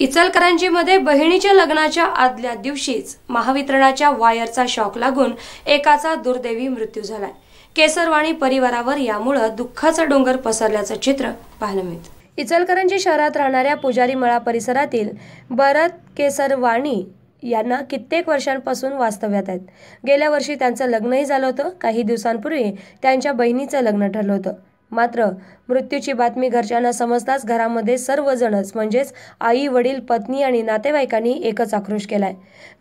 मध्ये बहिणीच्या लग्नाच्या आदल्या दिवशीच महावितरणाच्या वायरचा शॉक लागून एकाचा दुर्दैवी मृत्यू झालाय केसरवाणी परिवारावर यामुळं दुःखाचा डोंगर पसरल्याचं चित्र पाहायला मिळत इचलकरंजी शहरात राहणाऱ्या पुजारी मळा परिसरातील भरत केसरवाणी यांना कित्येक वर्षांपासून वास्तव्यात आहेत गेल्या वर्षी त्यांचं लग्नही झालं होतं काही दिवसांपूर्वी त्यांच्या बहिणीचं लग्न ठरलं होतं मात्र मृत्यूची बातमी घरच्यांना समजताच घरामध्ये सर्वजणच म्हणजेच आई वडील पत्नी आणि नातेवाईकांनी एकच आक्रोश केलाय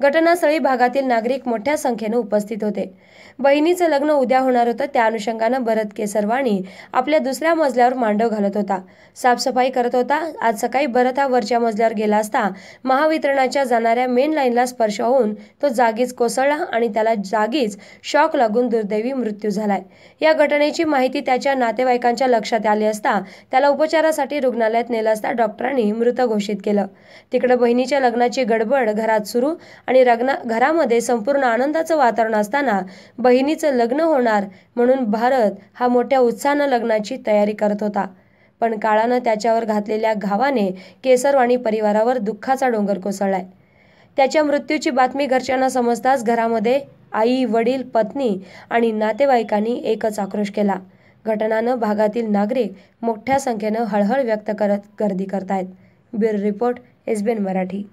घटनास्थळी भागातील नागरिक मोठ्या संख्येनं उपस्थित होते बहिणीचं लग्न उद्या होणार होतं त्या अनुषंगानं भरत केसरवाणी आपल्या दुसऱ्या मजल्यावर मांडव घालत होता साफसफाई करत होता आज सकाळी भरत हा वरच्या मजल्यावर गेला असता महावितरणाच्या जाणाऱ्या मेन लाईनला स्पर्श होऊन तो जागीच कोसळला आणि त्याला जागीच शॉक लागून दुर्दैवी मृत्यू झालाय या घटनेची माहिती त्याच्या नातेवाईक नातेवाईकांच्या लक्षात आले असता त्याला उपचारासाठी रुग्णालयात नेलं असता डॉक्टरांनी मृत घोषित केलं तिकडे बहिणीच्या लग्नाची गडबड घरात सुरू आणि घरामध्ये संपूर्ण आनंदाचं वातावरण असताना बहिणीचं लग्न होणार म्हणून भारत हा मोठ्या उत्साहानं लग्नाची तयारी करत होता पण काळानं त्याच्यावर घातलेल्या घावाने केसरवाणी परिवारावर दुःखाचा डोंगर कोसळलाय त्याच्या मृत्यूची बातमी घरच्यांना समजताच घरामध्ये आई वडील पत्नी आणि नातेवाईकांनी एकच आक्रोश केला घटनानं भागातील नागरिक मोठ्या संख्येनं हळहळ व्यक्त करत गर्दी करतायत ब्युरो रिपोर्ट एसबीएन मराठी